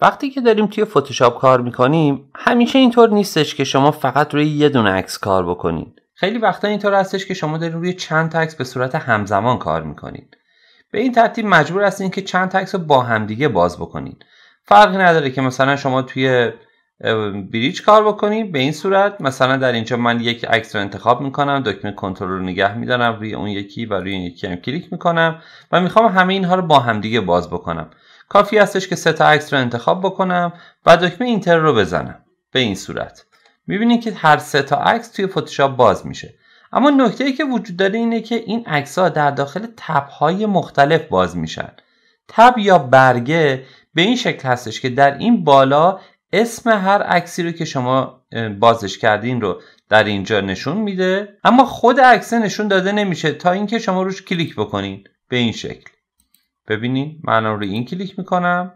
وقتی که داریم توی فتوشاپ کار میکنیم همیشه اینطور نیستش که شما فقط روی یه دونه عکس کار بکنید. خیلی وقتا اینطور هستش که شما دارین روی چند عکس به صورت همزمان کار میکنید به این ترتیب مجبور هستین که چند عکس رو با همدیگه باز بکنید. فرقی نداره که مثلا شما توی بریج کار بکنید. به این صورت مثلا در اینجا من یک عکس رو انتخاب میکنم دکمه کنترل رو نگه میدارم روی اون یکی و روی اون یکی هم کلیک میکنم و میخوام همه اینها رو با همدیگه باز بکنم کافی هستش که سه تا عکس رو انتخاب بکنم و دکمه اینتر رو بزنم به این صورت میبینید که هر سه تا عکس توی فتوشاپ باز میشه اما نکته ای که وجود داره اینه که این عکس ها در داخل تب های مختلف باز میشن تب یا برگه به این شکل هستش که در این بالا اسم هر عکسی رو که شما بازش کردین رو در اینجا نشون میده اما خود عکسه نشون داده نمیشه تا اینکه شما روش کلیک بکنین به این شکل ببینین من رو این کلیک میکنم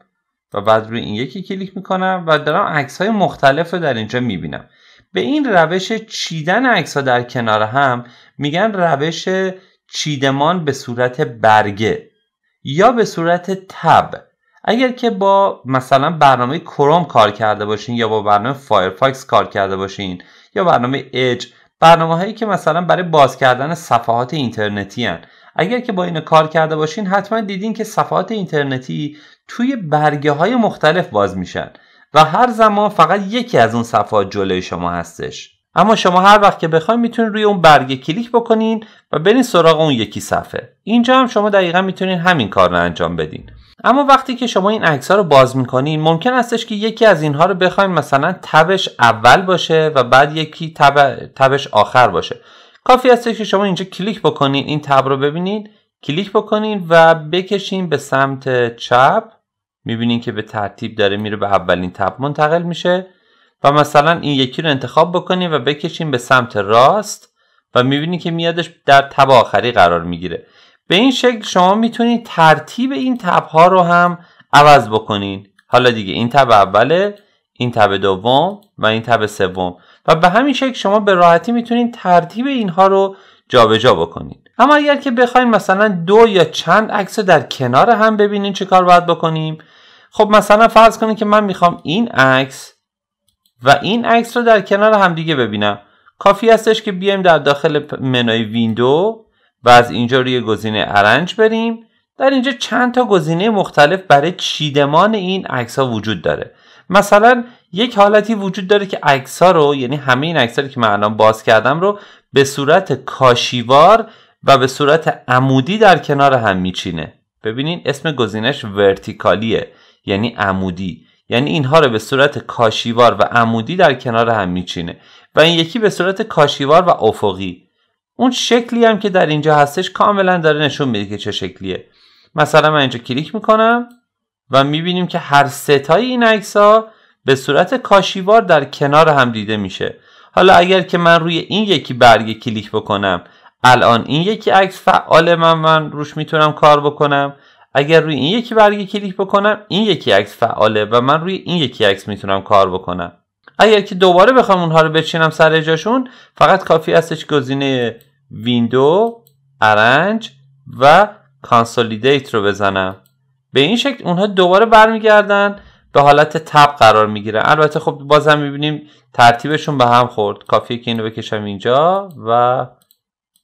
و بعد روی این یکی کلیک میکنم و دارم عکس های مختلف رو در اینجا میبینم به این روش چیدن عکس ها در کنار هم میگن روش چیدمان به صورت برگه یا به صورت تب اگر که با مثلا برنامه کروم کار کرده باشین یا با برنامه فایرفاکس کار کرده باشین یا برنامه اج برنامه هایی که مثلا برای باز کردن صفحات اینترنتی هن. اگر که با اینو کار کرده باشین حتما دیدین که صفحات اینترنتی توی برگه های مختلف باز میشن و هر زمان فقط یکی از اون صفحات جلوی شما هستش اما شما هر وقت که بخواید میتونید روی اون برگه کلیک بکنین و برین سراغ اون یکی صفحه اینجا هم شما دقیقا میتونین همین کار رو انجام بدین اما وقتی که شما این عکس ها رو باز میکنین ممکن استش که یکی از اینها رو بخواید مثلا تبش اول باشه و بعد یکی تبش آخر باشه کافی است که شما اینجا کلیک بکنید، این تب رو ببینید کلیک بکنید و بکشین به سمت چپ میبینین که به ترتیب داره میره به اولین تب منتقل میشه و مثلا این یکی رو انتخاب بکنید و بکشین به سمت راست و میبینید که میادش در تب آخری قرار میگیره به این شکل شما میتونید ترتیب این تب ها رو هم عوض بکنین حالا دیگه این تب اوله این تب دوم و این تب سوم و به همین شکل شما به راحتی میتونید ترتیب اینها رو جابجا بکنید اما اگر که بخوایم مثلا دو یا چند عکس رو در کنار هم ببینیم چه کار باید بکنیم خب مثلا فرض کنید که من میخوام این عکس و این عکس رو در کنار هم دیگه ببینم کافی هستش که بیایم در داخل منوی ویندو و از اینجا روی گزینه ارنج بریم در اینجا چند تا گزینه مختلف برای چیدمان این عکس ها وجود داره مثلا یک حالتی وجود داره که عکس ها رو یعنی همه این عکس که من الان باز کردم رو به صورت کاشیوار و به صورت عمودی در کنار هم میچینه ببینین اسم گزینش ورتیکالیه یعنی عمودی یعنی اینها رو به صورت کاشیوار و عمودی در کنار هم میچینه و این یکی به صورت کاشیوار و افقی اون شکلی هم که در اینجا هستش کاملا داره نشون میده که چه شکلیه مثلا من اینجا کلیک میکنم و میبینیم که هر ستای این عکس ها به صورت کاشیوار در کنار هم دیده میشه حالا اگر که من روی این یکی برگ کلیک بکنم الان این یکی عکس فعال من من روش میتونم کار بکنم اگر روی این یکی برگ کلیک بکنم این یکی عکس فعاله و من روی این یکی عکس میتونم کار بکنم اگر که دوباره بخوام اونها رو بچینم سر جاشون فقط کافی هستش گزینه ویندو ارنج و کانسولیدیت رو بزنم به این شکل اونها دوباره برمیگردن به حالت تب قرار میگیره. البته خب بازم میبینیم ترتیبشون به هم خورد کافیه که این رو بکشم اینجا و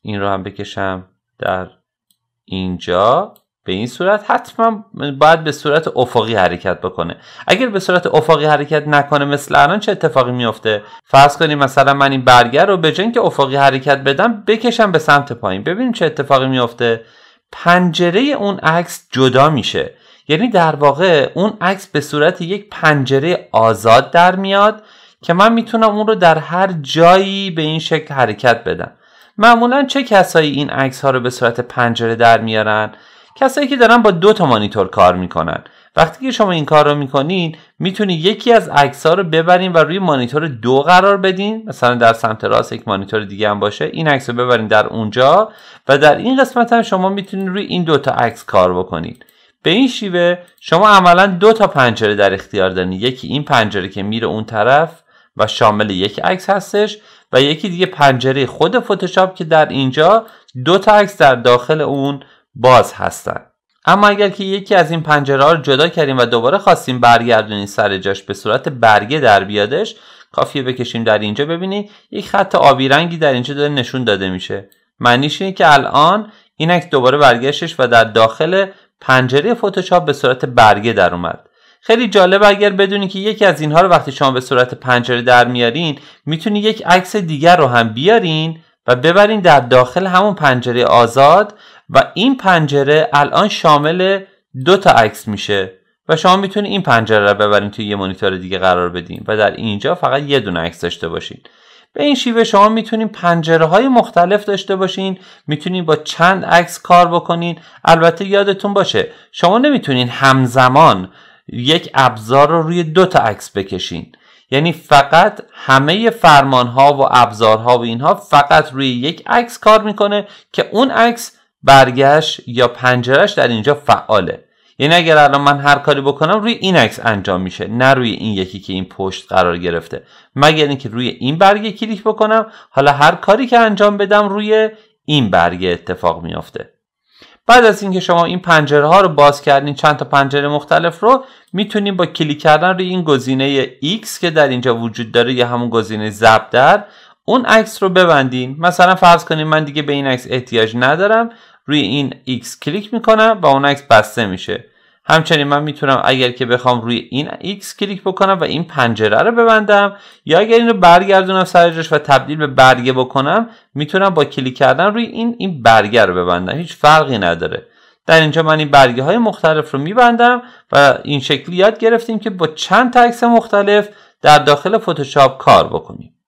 این رو هم بکشم در اینجا به این صورت حتما باید به صورت افقی حرکت بکنه اگر به صورت افقی حرکت نکنه مثل الان چه اتفاقی میفته فرض کنیم مثلا من این برگر رو به که افقی حرکت بدم بکشم به سمت پایین ببینیم چه اتفاقی میفته پنجره اون عکس جدا میشه یعنی در واقع اون عکس به صورت یک پنجره آزاد در میاد که من میتونم اون رو در هر جایی به این شکل حرکت بدم معمولا چه کسایی این عکس ها رو به صورت پنجره در میارن کسایی که دارن با دو تا مانیتور کار میکنن وقتی که شما این کار رو میکنین میتونید یکی از عکس ها رو ببرین و روی مانیتور دو قرار بدین مثلا در سمت راست یک مانیتور دیگه هم باشه این عکس رو ببرین در اونجا و در این قسمت هم شما میتونید روی این دوتا عکس کار بکنید به این شیوه شما عملا دو تا پنجره در اختیار دارین یکی این پنجره که میره اون طرف و شامل یک عکس هستش و یکی دیگه پنجره خود فتوشاپ که در اینجا دو تا عکس در داخل اون باز هستن اما اگر که یکی از این پنجره رو جدا کردیم و دوباره خواستیم برگردونیم سر جاش به صورت برگه در بیادش کافیه بکشیم در اینجا ببینید یک خط آبی رنگی در اینجا داره نشون داده میشه معنیش اینه که الان این عکس دوباره برگشتش و در داخل پنجره فتوشاپ به صورت برگه در اومد خیلی جالب اگر بدونی که یکی از اینها رو وقتی شما به صورت پنجره در میارین میتونی یک عکس دیگر رو هم بیارین و ببرین در داخل همون پنجره آزاد و این پنجره الان شامل دو تا عکس میشه و شما میتونید این پنجره رو ببرین توی یه مانیتور دیگه قرار بدین و در اینجا فقط یه دونه عکس داشته باشین به این شیوه شما میتونین پنجره های مختلف داشته باشین میتونین با چند عکس کار بکنین البته یادتون باشه شما نمیتونین همزمان یک ابزار رو روی دو تا عکس بکشین یعنی فقط همه فرمان ها و ابزارها و اینها فقط روی یک عکس کار میکنه که اون عکس برگشت یا پنجرش در اینجا فعاله یعنی اگر الان من هر کاری بکنم روی این عکس انجام میشه نه روی این یکی که این پشت قرار گرفته مگر اینکه روی این برگه کلیک بکنم حالا هر کاری که انجام بدم روی این برگه اتفاق میافته بعد از اینکه شما این پنجره ها رو باز کردین چند تا پنجره مختلف رو میتونیم با کلیک کردن روی این گزینه X که در اینجا وجود داره یا همون گزینه ضبط در اون عکس رو ببندین مثلا فرض کنیم من دیگه به این عکس احتیاج ندارم روی این X کلیک میکنم و اون عکس بسته میشه همچنین من میتونم اگر که بخوام روی این X کلیک بکنم و این پنجره رو ببندم یا اگر این رو برگردونم سر و تبدیل به برگه بکنم میتونم با کلیک کردن روی این این برگه رو ببندم هیچ فرقی نداره در اینجا من این برگه های مختلف رو میبندم و این شکلی یاد گرفتیم که با چند تکس مختلف در داخل فتوشاپ کار بکنیم